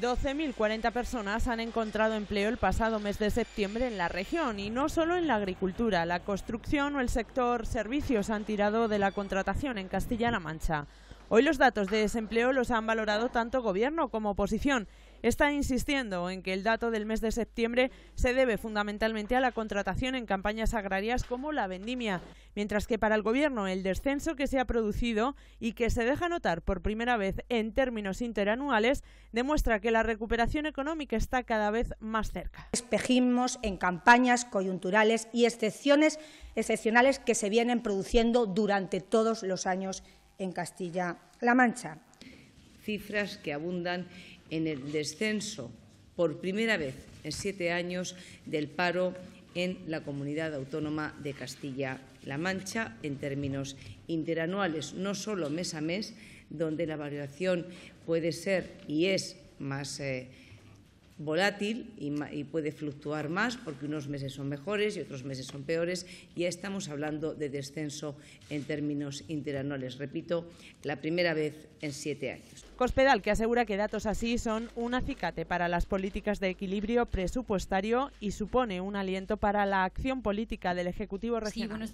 12.040 personas han encontrado empleo el pasado mes de septiembre en la región y no solo en la agricultura, la construcción o el sector servicios han tirado de la contratación en Castilla-La Mancha. Hoy los datos de desempleo los han valorado tanto gobierno como oposición está insistiendo en que el dato del mes de septiembre se debe fundamentalmente a la contratación en campañas agrarias como la vendimia, mientras que para el Gobierno el descenso que se ha producido y que se deja notar por primera vez en términos interanuales demuestra que la recuperación económica está cada vez más cerca. Espejismos en campañas coyunturales y excepciones excepcionales que se vienen produciendo durante todos los años en Castilla-La Mancha. Cifras que abundan en el descenso por primera vez en siete años del paro en la comunidad autónoma de Castilla-La Mancha en términos interanuales, no solo mes a mes, donde la variación puede ser y es más eh, volátil y, y, puede fluctuar más porque unos meses son mejores y otros meses son peores. Ya estamos hablando de descenso en términos interanuales, repito, la primera vez en siete años. Cospedal, que asegura que datos así son un acicate para las políticas de equilibrio presupuestario y supone un aliento para la acción política del Ejecutivo Regional.